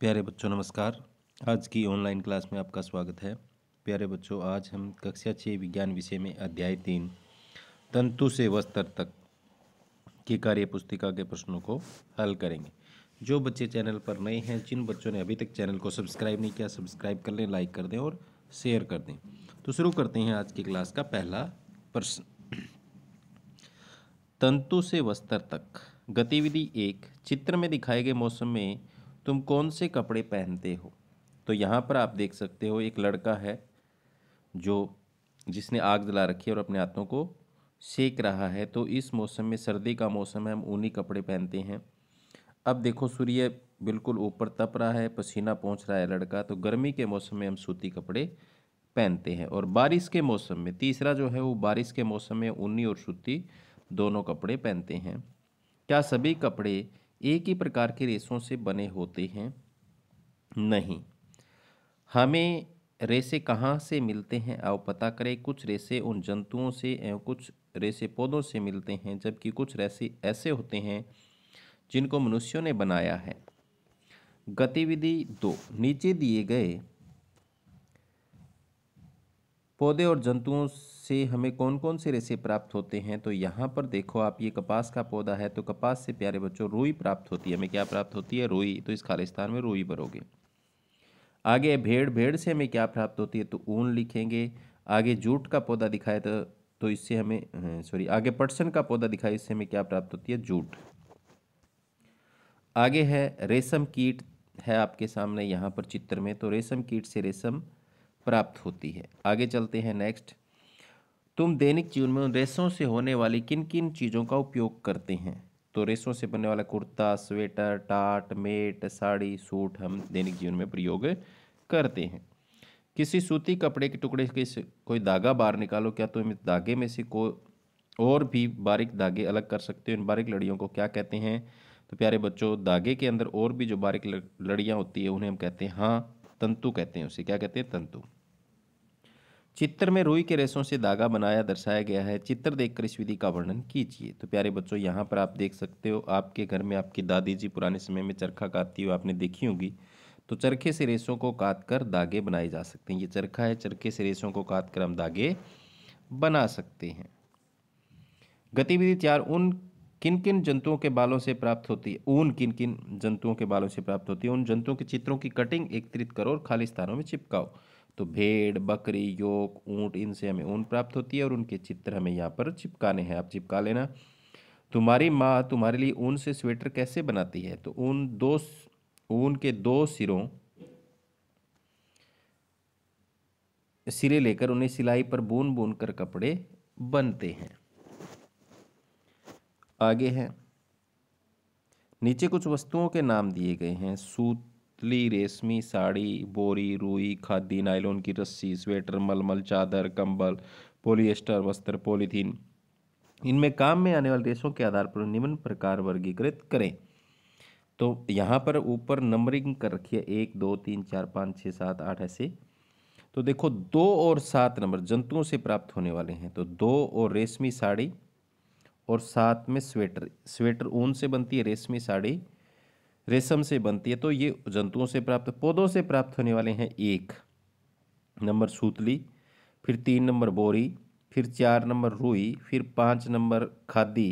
प्यारे बच्चों नमस्कार आज की ऑनलाइन क्लास में आपका स्वागत है प्यारे बच्चों आज हम कक्षा छः विज्ञान विषय में अध्याय तीन तंतु से वस्त्र तक की कार्य पुस्तिका के प्रश्नों को हल करेंगे जो बच्चे चैनल पर नए हैं जिन बच्चों ने अभी तक चैनल को सब्सक्राइब नहीं किया सब्सक्राइब कर लें लाइक कर दें और शेयर कर दें तो शुरू करते हैं आज की क्लास का पहला प्रश्न तंतु से वस्त्र तक गतिविधि एक चित्र में दिखाए गए मौसम में तुम कौन से कपड़े पहनते हो तो यहाँ पर आप देख सकते हो एक लड़का है जो जिसने आग जला रखी है और अपने हाथों को सेक रहा है तो इस मौसम में सर्दी का मौसम है हम ऊनी कपड़े पहनते हैं अब देखो सूर्य बिल्कुल ऊपर तप रहा है पसीना पहुंच रहा है लड़का तो गर्मी के मौसम में हम सूती कपड़े पहनते हैं और बारिश के मौसम में तीसरा जो है वो बारिश के मौसम में ऊनी और सूती दोनों कपड़े पहनते हैं क्या सभी कपड़े एक ही प्रकार के रेशों से बने होते हैं नहीं हमें रेसे कहाँ से मिलते हैं आओ पता करें कुछ रेसे उन जंतुओं से एवं कुछ रेसे पौधों से मिलते हैं जबकि कुछ रेशे ऐसे होते हैं जिनको मनुष्यों ने बनाया है गतिविधि दो नीचे दिए गए पौधे और जंतुओं से हमें कौन कौन से रेशे प्राप्त होते हैं तो यहाँ पर देखो आप ये कपास का पौधा है तो कपास से प्यारे बच्चों रोई प्राप्त होती है हमें क्या प्राप्त होती है रोई तो इस खालिस्तान में रोई भरोगे आगे भेड़ भेड़ से हमें क्या प्राप्त होती है तो ऊन लिखेंगे आगे जूट का पौधा दिखाए तो तो इससे हमें सॉरी आगे पटसन का पौधा दिखाए इससे हमें क्या प्राप्त होती है जूट आगे है रेशम कीट है आपके सामने यहाँ पर चित्र में तो रेशम कीट से रेशम प्राप्त होती है आगे चलते हैं नेक्स्ट तुम दैनिक जीवन में रेसों से होने वाली किन किन चीज़ों का उपयोग करते हैं तो रेसों से बनने वाला कुर्ता स्वेटर टाट मेट साड़ी सूट हम दैनिक जीवन में प्रयोग करते हैं किसी सूती कपड़े के टुकड़े के कोई धागा बाहर निकालो क्या तुम तो इस धागे में से को और भी बारीक धागे अलग कर सकते हो इन बारीक लड़ियों को क्या कहते हैं तो प्यारे बच्चों धागे के अंदर और भी जो बारीक लड़ियाँ होती है उन्हें हम कहते हैं हाँ तंतु कहते हैं उसे क्या कहते हैं तंतु चित्र में रोई के रेशों से धागा बनाया दर्शाया गया है चित्र देखकर इस विधि का वर्णन कीजिए तो प्यारे बच्चों यहाँ पर आप देख सकते हो आपके घर में आपकी दादी जी पुराने समय में चरखा काटती हुई आपने देखी होगी तो चरखे से रेशों को काट कर धागे बनाए जा सकते हैं ये चरखा है चरखे से रेशों को काट कर हम धागे बना सकते हैं गतिविधि चार उन किन किन जंतुओं के बालों से प्राप्त होती है ऊन किन किन जंतुओं के बालों से प्राप्त होती है उन जंतुओं के चित्रों की कटिंग एकत्रित करो और खाली स्थानों में चिपकाओ तो भेड़ बकरी योक ऊँट इनसे हमें ऊन प्राप्त होती है और उनके चित्र हमें यहाँ पर चिपकाने हैं आप चिपका लेना तुम्हारी माँ तुम्हारे लिए ऊन से स्वेटर कैसे बनाती है तो ऊन दो ऊन के दो सिरों सिरे लेकर उन्हें सिलाई पर बून बून कर कपड़े बनते हैं आगे है नीचे कुछ वस्तुओं के नाम दिए गए हैं सूत ली रेशमी साड़ी बोरी रूई खादी नाइलोन की रस्सी स्वेटर मलमल चादर कंबल पोलिएस्टर वस्त्र पॉलीथीन इनमें काम में आने वाले देशों के आधार पर निम्न प्रकार वर्गीकृत करें तो यहाँ पर ऊपर नंबरिंग कर रखी है एक दो तीन चार पाँच छः सात आठ ऐसे तो देखो दो और सात नंबर जंतुओं से प्राप्त होने वाले हैं तो दो और रेशमी साड़ी और सात में स्वेटर स्वेटर ऊन से बनती है रेशमी साड़ी रेशम से बनती है तो ये जंतुओं से प्राप्त पौधों से प्राप्त होने वाले हैं एक नंबर सूतली फिर तीन नंबर बोरी फिर चार नंबर रुई फिर पाँच नंबर खादी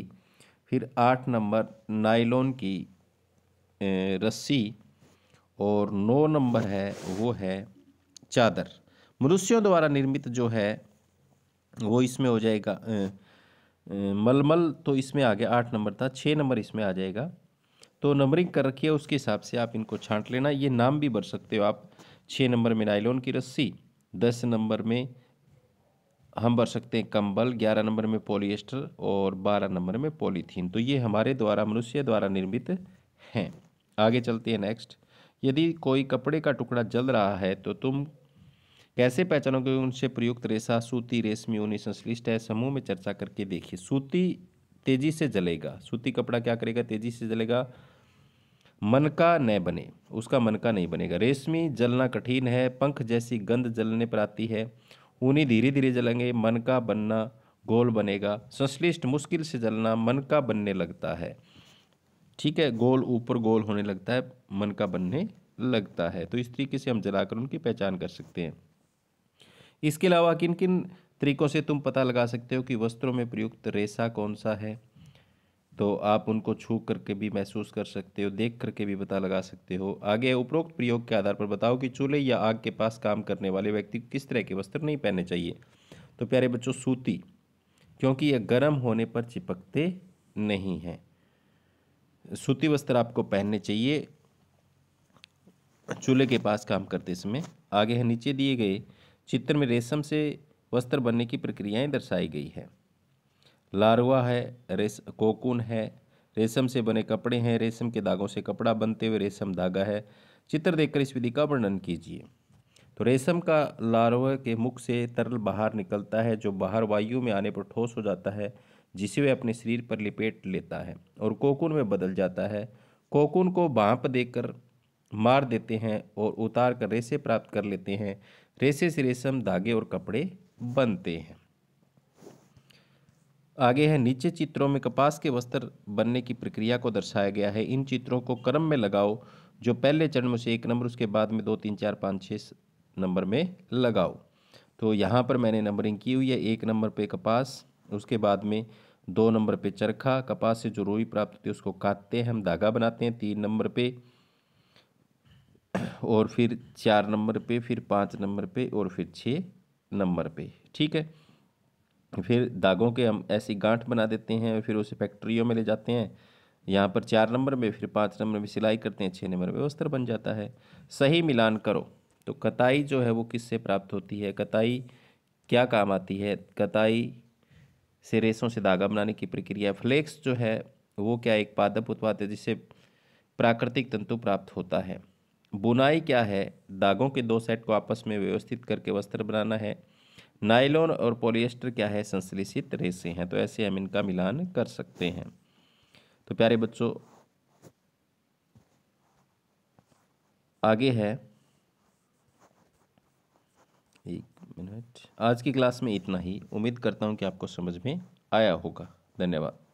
फिर आठ नंबर नाइलॉन की रस्सी और नौ नंबर है वो है चादर मनुष्यों द्वारा निर्मित जो है वो इसमें हो जाएगा मलमल तो इसमें आ गया आठ नंबर था छः नंबर इसमें आ जाएगा तो नंबरिंग कर रखी है उसके हिसाब से आप इनको छांट लेना ये नाम भी भर सकते हो आप छः नंबर में नाइलोन की रस्सी दस नंबर में हम भर सकते हैं कंबल ग्यारह नंबर में पॉलिएस्टर और बारह नंबर में पॉलीथीन तो ये हमारे द्वारा मनुष्य द्वारा निर्मित हैं आगे चलते हैं नेक्स्ट यदि कोई कपड़े का टुकड़ा जल रहा है तो तुम कैसे पहचानोगे उनसे प्रयुक्त रेशा सूती रेशमी ऊनी संश्लिष्ट है समूह में चर्चा करके देखिए सूती तेजी से जलेगा सूती कपड़ा क्या करेगा तेजी से जलेगा मन का न बने उसका मन का नहीं बनेगा रेशमी जलना कठिन है पंख जैसी गंध जलने पर आती है ऊनी धीरे धीरे जलेंगे मन का बनना गोल बनेगा संश्लिष्ट मुश्किल से जलना मन का बनने लगता है ठीक है गोल ऊपर गोल होने लगता है मन का बनने लगता है तो इस तरीके से हम जलाकर उनकी पहचान कर सकते हैं इसके अलावा किन किन तरीकों से तुम पता लगा सकते हो कि वस्त्रों में प्रयुक्त रेसा कौन सा है तो आप उनको छू करके भी महसूस कर सकते हो देख करके भी पता लगा सकते हो आगे उपरोक्त प्रयोग के आधार पर बताओ कि चूल्हे या आग के पास काम करने वाले व्यक्ति को किस तरह के वस्त्र नहीं पहनने चाहिए तो प्यारे बच्चों सूती क्योंकि यह गर्म होने पर चिपकते नहीं हैं सूती वस्त्र आपको पहनने चाहिए चूल्हे के पास काम करते समय आगे है नीचे दिए गए चित्र में रेशम से वस्त्र बनने की प्रक्रियाएं दर्शाई गई है लारवा है रेस कोकुन है रेशम से बने कपड़े हैं रेशम के दागों से कपड़ा बनते हुए रेशम धागा है चित्र देखकर इस विधि का वर्णन कीजिए तो रेशम का लारवा के मुख से तरल बाहर निकलता है जो बाहर वायु में आने पर ठोस हो जाता है जिसे वह अपने शरीर पर लिपेट लेता है और कोकुन में बदल जाता है कोकुन को बाँप देकर मार देते हैं और उतार कर रेसे प्राप्त कर लेते हैं रेसे से रेशम धागे और कपड़े बनते हैं आगे है नीचे चित्रों में कपास के वस्त्र बनने की प्रक्रिया को दर्शाया गया है इन चित्रों को क्रम में लगाओ जो पहले चरण में से एक नंबर उसके बाद में दो तीन चार पाँच छः नंबर में लगाओ तो यहाँ पर मैंने नंबरिंग की हुई है एक नंबर पे कपास उसके बाद में दो नंबर पे चरखा कपास से जो रोई प्राप्त होती है उसको काटते हैं हम धागा बनाते हैं तीन नंबर पर और फिर चार नंबर पे फिर पाँच नंबर पे और फिर छः नंबर पे ठीक है फिर दागों के हम ऐसी गांठ बना देते हैं और फिर उसे फैक्ट्रियों में ले जाते हैं यहाँ पर चार नंबर में फिर पाँच नंबर में सिलाई करते हैं छः नंबर में वस्त्र बन जाता है सही मिलान करो तो कताई जो है वो किससे प्राप्त होती है कताई क्या काम आती है कताई से रेशों से धागा बनाने की प्रक्रिया फ्लेक्स जो है वो क्या एक पादप उत्पाद है जिससे प्राकृतिक तंतु प्राप्त होता है बुनाई क्या है दागों के दो सेट को आपस में व्यवस्थित करके वस्त्र बनाना है नायलॉन और पॉलिएस्टर क्या है संश्लेषित रेसे हैं तो ऐसे हम इनका मिलान कर सकते हैं तो प्यारे बच्चों आगे है एक मिनट आज की क्लास में इतना ही उम्मीद करता हूँ कि आपको समझ में आया होगा धन्यवाद